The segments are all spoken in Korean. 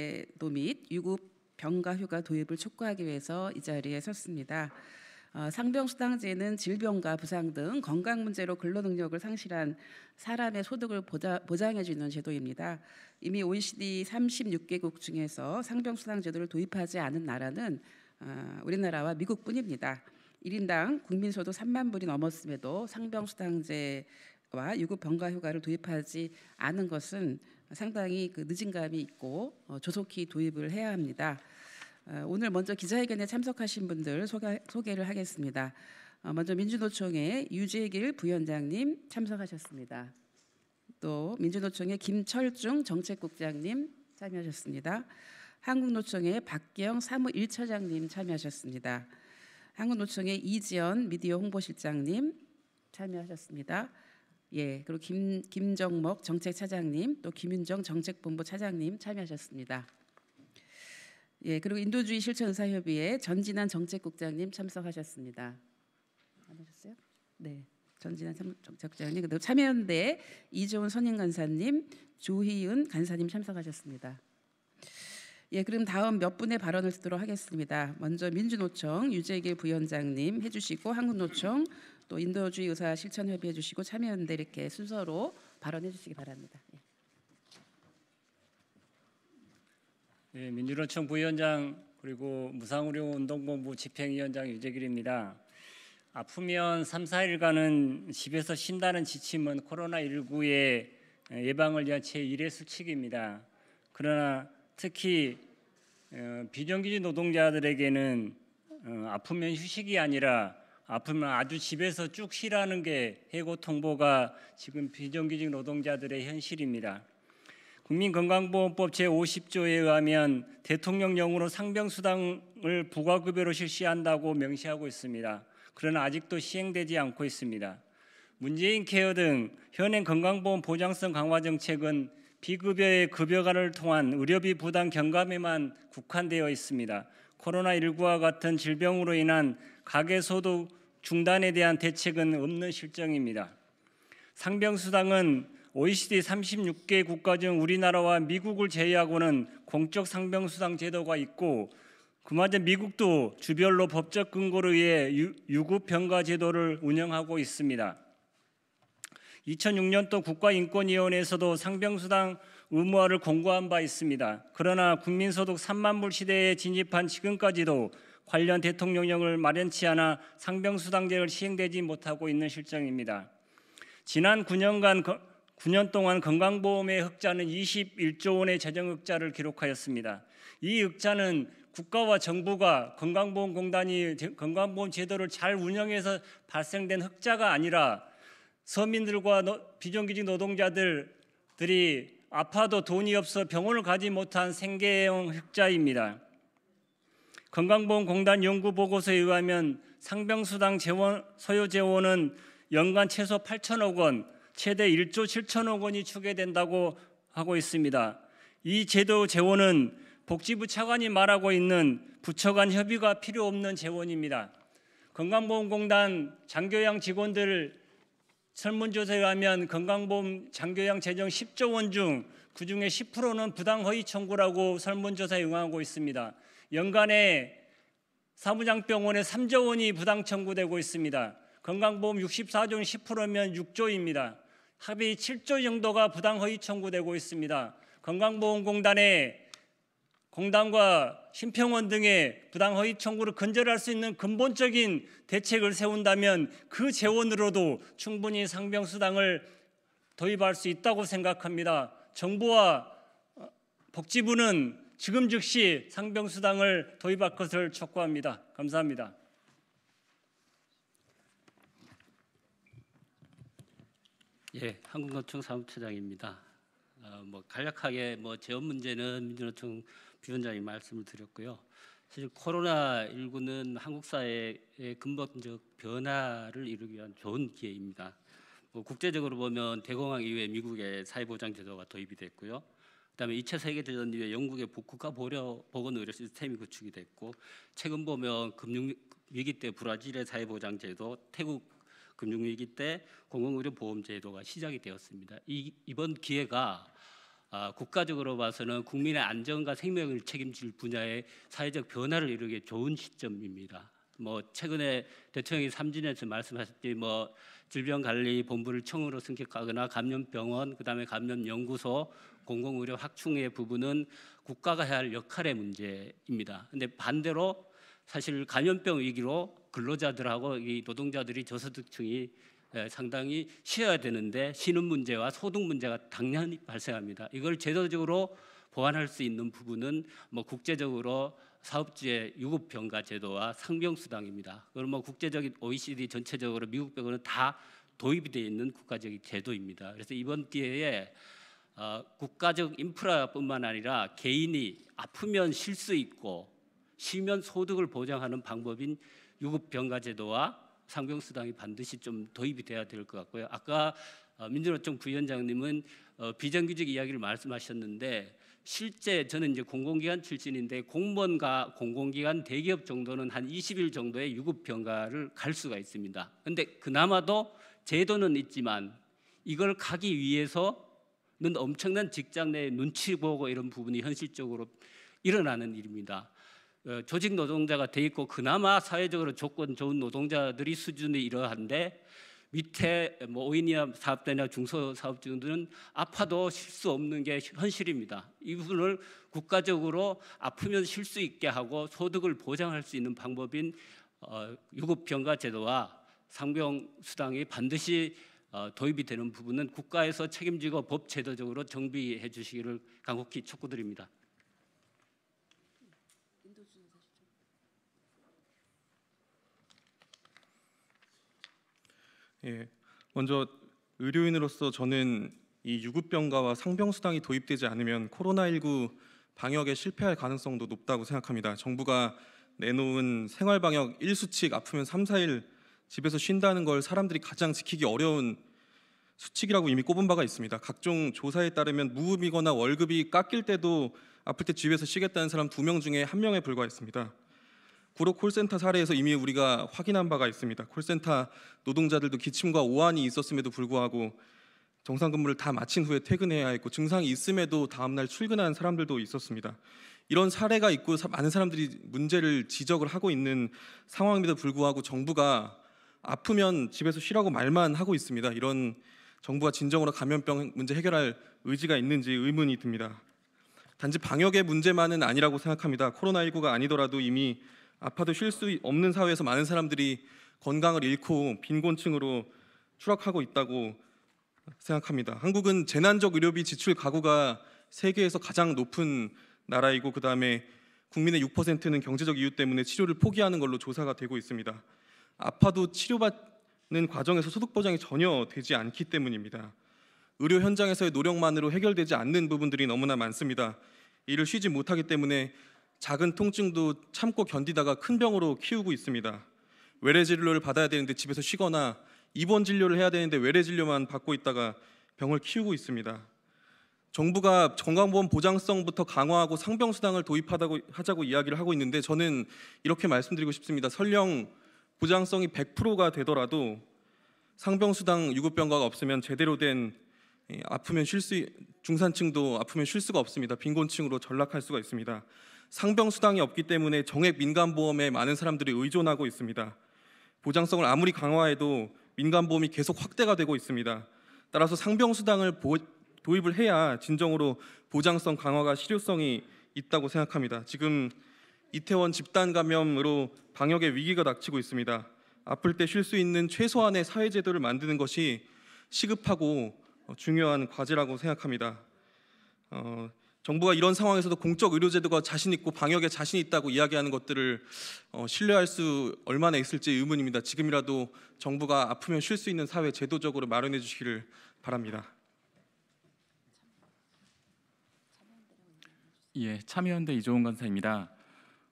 제도 및 유급 병가 휴가 도입을 촉구하기 위해서 이 자리에 섰습니다. 어, 상병수당제는 질병과 부상 등 건강 문제로 근로능력을 상실한 사람의 소득을 보자, 보장해주는 제도입니다. 이미 OECD 36개국 중에서 상병수당제도를 도입하지 않은 나라는 어, 우리나라와 미국뿐입니다. 1인당 국민소득 3만 불이 넘었음에도 상병수당제 와 유급 병가 휴가를 도입하지 않은 것은 상당히 그 늦은 감이 있고 어, 조속히 도입을 해야 합니다. 어, 오늘 먼저 기자회견에 참석하신 분들 소개, 소개를 하겠습니다. 어, 먼저 민주노총의 유재길 부위원장님 참석하셨습니다. 또 민주노총의 김철중 정책국장님 참여하셨습니다. 한국노총의 박경 사무 1차장님 참여하셨습니다. 한국노총의 이지연 미디어 홍보실장님 참여하셨습니다. 예, 그리고 김 김정목 정책 차장님, 또 김윤정 정책본부 차장님 참여하셨습니다. 예, 그리고 인도주의 실천 의사협의회 전진환 정책국장님 참석하셨습니다. 안 오셨어요? 네. 전진환 정책국장님, 그리고 참여연대 이재훈 선임 간사님, 조희은 간사님 참석하셨습니다. 예, 그럼 다음 몇 분의 발언을 듣도록 하겠습니다. 먼저 민주노총 유재계 부위원장님 해주시고 한국노총 또 인도주의 의사 실천협의 해주시고 참여연대 이렇게 순서로 발언해 주시기 바랍니다. 예. 네, 민주노총 부위원장 그리고 무상의료운동본부 집행위원장 유재길입니다. 아프면 3, 4일간은 집에서 쉰다는 지침은 코로나19의 예방을 위한 제1의 수칙입니다. 그러나 특히 어, 비정규직 노동자들에게는 어, 아프면 휴식이 아니라 아프면 아주 집에서 쭉 쉬라는 게 해고 통보가 지금 비정규직 노동자들의 현실입니다. 국민건강보험법 제50조에 의하면 대통령령으로 상병수당을 부가급여로 실시한다고 명시하고 있습니다. 그러나 아직도 시행되지 않고 있습니다. 문재인 케어 등 현행 건강보험 보장성 강화 정책은 비급여의 급여가를 통한 의료비 부담 경감에만 국한되어 있습니다. 코로나19와 같은 질병으로 인한 가계소득 중단에 대한 대책은 없는 실정입니다. 상병수당은 OECD 36개 국가 중 우리나라와 미국을 제외하고는 공적 상병수당 제도가 있고 그마저 미국도 주별로 법적 근거로 의해 유급병가 제도를 운영하고 있습니다. 2006년도 국가인권위원회에서도 상병수당 의무화를 권고한바 있습니다. 그러나 국민소득 3만 불 시대에 진입한 지금까지도 관련 대통령령을 마련치 않아 상병수당제를 시행되지 못하고 있는 실정입니다. 지난 9년간 9년 동안 건강보험의 흑자는 21조 원의 재정 흑자를 기록하였습니다. 이 흑자는 국가와 정부가 건강보험공단이 건강보험 제도를 잘 운영해서 발생된 흑자가 아니라 서민들과 비정규직 노동자들들이 아파도 돈이 없어 병원을 가지 못한 생계형 흑자입니다. 건강보험공단 연구 보고서에 의하면 상병수당 재원, 소요 재원은 연간 최소 8천억 원, 최대 1조 7천억 원이 추계된다고 하고 있습니다. 이 제도 재원은 복지부 차관이 말하고 있는 부처 간 협의가 필요 없는 재원입니다. 건강보험공단 장교양 직원들 설문조사에 의하면 건강보험 장교양 재정 10조 원 중 그중에 10%는 부당허위 청구라고 설문조사에 응하고 있습니다. 연간에 사무장병원에 3조 원이 부당 청구되고 있습니다. 건강보험 64조 10%면 6조입니다. 합의 7조 정도가 부당허위 청구되고 있습니다. 건강보험공단에 공당과 심평원 등의 부당 허위 청구를 근절할 수 있는 근본적인 대책을 세운다면 그 재원으로도 충분히 상병수당을 도입할 수 있다고 생각합니다. 정부와 어, 복지부는 지금 즉시 상병수당을 도입할 것을 촉구합니다. 감사합니다. 예, 한국노총 사무처장입니다. 어, 뭐 간략하게 뭐 재원 문제는 민주노총 비원장님 말씀을 드렸고요. 사실 코로나19는 한국 사회의 근본적 변화를 이루기 위한 좋은 기회입니다. 뭐 국제적으로 보면 대공황 이후에 미국의 사회보장 제도가 도입이 됐고요. 그다음에 2차 세계대전 이후에 영국의 복국가 보려, 보건의료 시스템이 구축이 됐고 최근 보면 금융위기 때 브라질의 사회보장 제도, 태국 금융위기 때 공공의료 보험 제도가 시작이 되었습니다. 이, 이번 기회가 아, 국가적으로 봐서는 국민의 안전과 생명을 책임질 분야의 사회적 변화를 이루기 좋은 시점입니다. 뭐 최근에 대통령이 삼진에서 말씀하셨듯이 뭐 질병관리본부를 청으로 승격하거나 감염병원 그다음에 감염연구소 공공의료 확충의 부분은 국가가 해야 할 역할의 문제입니다. 근데 반대로 사실 감염병 위기로 근로자들하고 이 노동자들이 저소득층이 예, 상당히 쉬어야 되는데 쉬는 문제와 소득 문제가 당연히 발생합니다. 이걸 제도적으로 보완할 수 있는 부분은 뭐 국제적으로 사업주의 유급 병가 제도와 상병 수당입니다. 그럼 뭐 국제적인 OECD 전체적으로 미국 빼고는 다 도입이 되어 있는 국가적인 제도입니다. 그래서 이번 기회에 어, 국가적 인프라뿐만 아니라 개인이 아프면 쉴 수 있고 쉬면 소득을 보장하는 방법인 유급 병가 제도와 상병수당이 반드시 좀 도입이 돼야 될 것 같고요. 아까 어, 민주노총 부위원장님은 어, 비정규직 이야기를 말씀하셨는데 실제 저는 이제 공공기관 출신인데 공무원과 공공기관 대기업 정도는 한 20일 정도의 유급 병가를 갈 수가 있습니다. 근데 그나마도 제도는 있지만 이걸 가기 위해서는 엄청난 직장 내 눈치 보고 이런 부분이 현실적으로 일어나는 일입니다. 어, 조직 노동자가 돼 있고 그나마 사회적으로 조건 좋은 노동자들이 수준이 이러한데 밑에 뭐 오인이나 사업자나 중소사업주들은 아파도 쉴 수 없는 게 현실입니다. 이 부분을 국가적으로 아프면 쉴 수 있게 하고 소득을 보장할 수 있는 방법인 어, 유급병가 제도와 상병 수당이 반드시 어, 도입이 되는 부분은 국가에서 책임지고 법 제도적으로 정비해 주시기를 간곡히 촉구드립니다. 예, 먼저 의료인으로서 저는 이 유급병가와 상병수당이 도입되지 않으면 코로나19 방역에 실패할 가능성도 높다고 생각합니다. 정부가 내놓은 생활 방역 1수칙 아프면 3, 4일 집에서 쉰다는 걸 사람들이 가장 지키기 어려운 수칙이라고 이미 꼽은 바가 있습니다. 각종 조사에 따르면 무급이거나 월급이 깎일 때도 아플 때 집에서 쉬겠다는 사람 두 명 중에 한 명에 불과했습니다. 구로 콜센터 사례에서 이미 우리가 확인한 바가 있습니다. 콜센터 노동자들도 기침과 오한이 있었음에도 불구하고 정상 근무를 다 마친 후에 퇴근해야 했고 증상이 있음에도 다음 날 출근한 사람들도 있었습니다. 이런 사례가 있고 많은 사람들이 문제를 지적을 하고 있는 상황임에도 불구하고 정부가 아프면 집에서 쉬라고 말만 하고 있습니다. 이런 정부가 진정으로 감염병 문제 해결할 의지가 있는지 의문이 듭니다. 단지 방역의 문제만은 아니라고 생각합니다. 코로나19가 아니더라도 이미 아파도 쉴 수 없는 사회에서 많은 사람들이 건강을 잃고 빈곤층으로 추락하고 있다고 생각합니다. 한국은 재난적 의료비 지출 가구가 세계에서 가장 높은 나라이고 그다음에 국민의 6%는 경제적 이유 때문에 치료를 포기하는 걸로 조사가 되고 있습니다. 아파도 치료받는 과정에서 소득 보장이 전혀 되지 않기 때문입니다. 의료 현장에서의 노력만으로 해결되지 않는 부분들이 너무나 많습니다. 이를 쉬지 못하기 때문에 작은 통증도 참고 견디다가 큰 병으로 키우고 있습니다. 외래 진료를 받아야 되는데 집에서 쉬거나 입원 진료를 해야 되는데 외래 진료만 받고 있다가 병을 키우고 있습니다. 정부가 건강보험 보장성부터 강화하고 상병수당을 도입하다고 하자고 이야기를 하고 있는데 저는 이렇게 말씀드리고 싶습니다. 설령 보장성이 100%가 되더라도 상병수당 유급병가가 없으면 제대로 된 예, 아프면 쉴 수 중산층도 아프면 쉴 수가 없습니다. 빈곤층으로 전락할 수가 있습니다. 상병 수당이 없기 때문에 정액 민간 보험에 많은 사람들이 의존하고 있습니다. 보장성을 아무리 강화해도 민간 보험이 계속 확대가 되고 있습니다. 따라서 상병 수당을 도입을 해야 진정으로 보장성 강화가 실효성이 있다고 생각합니다. 지금 이태원 집단 감염으로 방역의 위기가 닥치고 있습니다. 아플 때 쉴 수 있는 최소한의 사회 제도를 만드는 것이 시급하고 중요한 과제라고 생각합니다. 어, 정부가 이런 상황에서도 공적 의료제도가 자신 있고 방역에 자신 있다고 이야기하는 것들을 어, 신뢰할 수 얼마나 있을지 의문입니다. 지금이라도 정부가 아프면 쉴 수 있는 사회 제도적으로 마련해 주시기를 바랍니다. 예, 참여연대 이종훈 간사입니다.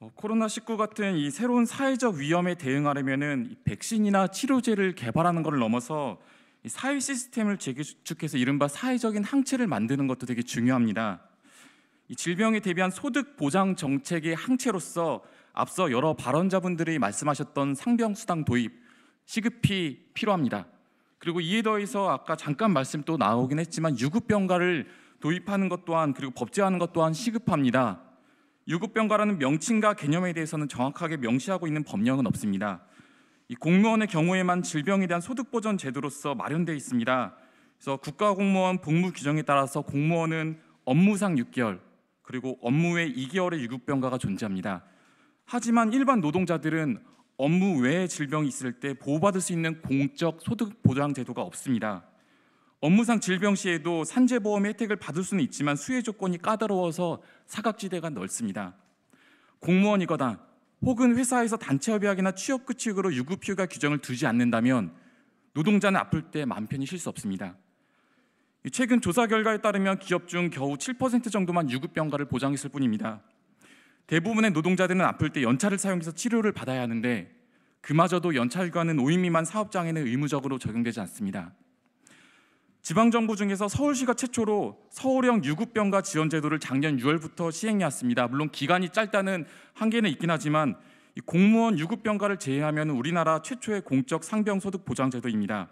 어, 코로나19 같은 이 새로운 사회적 위험에 대응하려면은 백신이나 치료제를 개발하는 것을 넘어서 이 사회 시스템을 재구축해서 이른바 사회적인 항체를 만드는 것도 되게 중요합니다. 이 질병에 대비한 소득 보장 정책의 항체로서 앞서 여러 발언자분들이 말씀하셨던 상병수당 도입 시급히 필요합니다. 그리고 이에 더해서 아까 잠깐 말씀 또 나오긴 했지만 유급병가를 도입하는 것 또한 그리고 법제하는 것 또한 시급합니다. 유급병가라는 명칭과 개념에 대해서는 정확하게 명시하고 있는 법령은 없습니다. 이 공무원의 경우에만 질병에 대한 소득보전 제도로서 마련되어 있습니다. 그래서 국가공무원 복무 규정에 따라서 공무원은 업무상 6개월, 그리고 업무 외 2개월의 유급병가가 존재합니다. 하지만 일반 노동자들은 업무 외에 질병이 있을 때 보호받을 수 있는 공적 소득 보장 제도가 없습니다. 업무상 질병 시에도 산재보험 혜택을 받을 수는 있지만 수혜 조건이 까다로워서 사각지대가 넓습니다. 공무원이거나 혹은 회사에서 단체 협약이나 취업 규칙으로 유급휴가 규정을 두지 않는다면 노동자는 아플 때 마음 편히 쉴 수 없습니다. 최근 조사 결과에 따르면 기업 중 겨우 7% 정도만 유급병가를 보장했을 뿐입니다. 대부분의 노동자들은 아플 때 연차를 사용해서 치료를 받아야 하는데 그마저도 연차휴가는 5인 미만 사업장에는 의무적으로 적용되지 않습니다. 지방정부 중에서 서울시가 최초로 서울형 유급병가 지원 제도를 작년 6월부터 시행해왔습니다. 물론 기간이 짧다는 한계는 있긴 하지만 공무원 유급병가를 제외하면 우리나라 최초의 공적 상병소득 보장 제도입니다.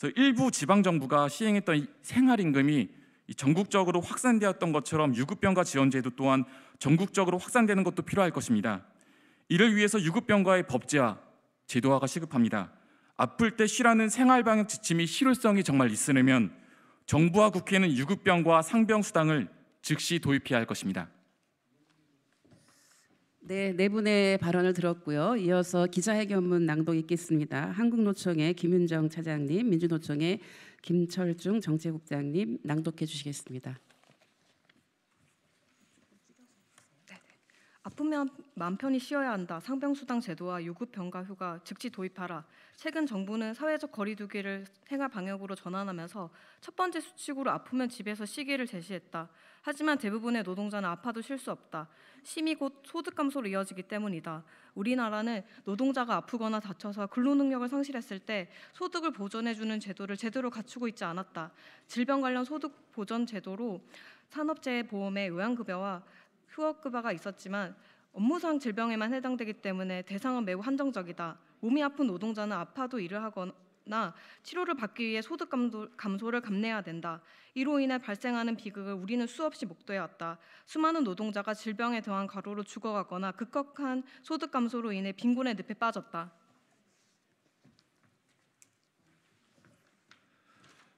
그래서 일부 지방 정부가 시행했던 생활 임금이 전국적으로 확산되었던 것처럼 유급병과 지원 제도 또한 전국적으로 확산되는 것도 필요할 것입니다. 이를 위해서 유급병과의 법제화, 제도화가 시급합니다. 아플 때 쉬라는 생활 방역 지침이 실효성이 정말 있으려면 정부와 국회는 유급병과 상병 수당을 즉시 도입해야 할 것입니다. 네, 네 분의 발언을 들었고요. 이어서 기자회견문 낭독 있겠습니다. 한국노총의 김윤정 차장님, 민주노총의 김철중 정책국장님 낭독해 주시겠습니다. 아프면 맘 편히 쉬어야 한다. 상병수당 제도와 유급병가 휴가 즉시 도입하라. 최근 정부는 사회적 거리두기를 생활 방역으로 전환하면서 첫 번째 수칙으로 아프면 집에서 쉬기를 제시했다. 하지만 대부분의 노동자는 아파도 쉴 수 없다. 심이 곧 소득 감소로 이어지기 때문이다. 우리나라는 노동자가 아프거나 다쳐서 근로 능력을 상실했을 때 소득을 보전해 주는 제도를 제대로 갖추고 있지 않았다. 질병 관련 소득 보전 제도로 산업재해 보험의 요양급여와 휴업급여가 있었지만 업무상 질병에만 해당되기 때문에 대상은 매우 한정적이다. 몸이 아픈 노동자는 아파도 일을 하거나 나 치료를 받기 위해 소득 감소, 를 감내해야 된다. 이로 인해 발생하는 비극을 우리는 수없이 목도해 왔다. 수많은 노동자가 질병에 더한 과로로 죽어가거나 급격한 소득 감소로 인해 빈곤의 늪에 빠졌다.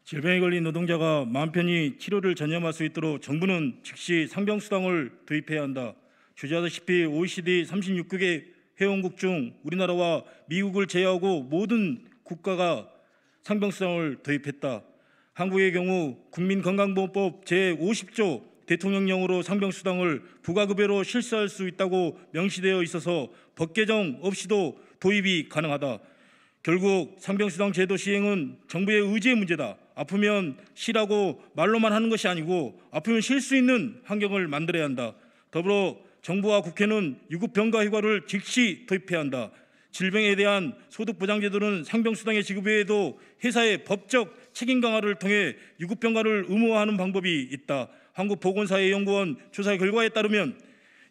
질병에 걸린 노동자가 마음 편히 치료를 전념할 수 있도록 정부는 즉시 상병수당을 도입해야 한다. 주제하다시피 OECD 36개국 회원국 중 우리나라와 미국을 제외하고 모든 국가가 상병성을 도입했다. 한국의 경우 국민건강보험법 제50조 대통령령으로 상병수당을 부가급여로 실시할 수 있다고 명시되어 있어서 법 개정 없이도 도입이 가능하다. 결국 상병수당 제도 시행은 정부의 의지의 문제다. 아프면 쉬라고 말로만 하는 것이 아니고 아프면 쉴 수 있는 환경을 만들어야 한다. 더불어 정부와 국회는 유급병가 휴가를 즉시 도입해야 한다. 질병에 대한 소득보장제도는 상병수당의 지급 외에도 회사의 법적 책임 강화를 통해 유급병가를 의무화하는 방법이 있다. 한국보건사회연구원 조사 결과에 따르면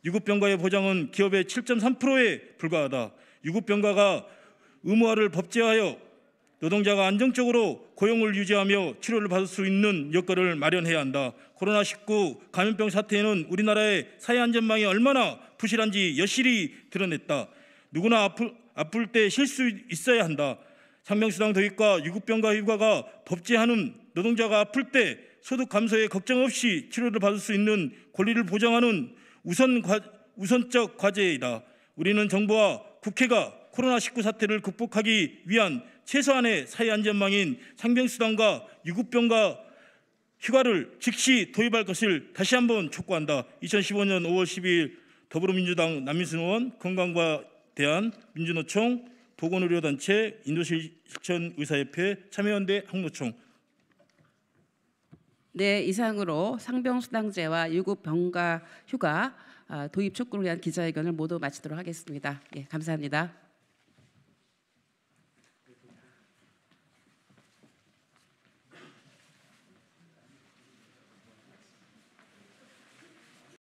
유급병가의 보장은 기업의 7.3%에 불과하다. 유급병가가 의무화를 법제화하여 노동자가 안정적으로 고용을 유지하며 치료를 받을 수 있는 여건을 마련해야 한다. 코로나19 감염병 사태에는 우리나라의 사회 안전망이 얼마나 부실한지 여실히 드러냈다. 누구나 아프, 아플 때 쉴 수 있어야 한다. 상병수당 도입과 유급병과 휴가가 법제하는 노동자가 아플 때 소득 감소에 걱정 없이 치료를 받을 수 있는 권리를 보장하는 우선 과, 우선적 과제이다. 우리는 정부와 국회가 코로나19 사태를 극복하기 위한 최소한의 사회안전망인 상병수당과 유급병과 휴가를 즉시 도입할 것을 다시 한번 촉구한다. 2015년 5월 12일 더불어민주당 남민순 의원 건강과 대한 민주노총 보건의료단체 인도실천의사협회 참여연대 항노총 네 이상으로 상병수당제와 유급병가 휴가 아, 도입 촉구를 위한 기자회견을 모두 마치도록 하겠습니다. 예, 감사합니다.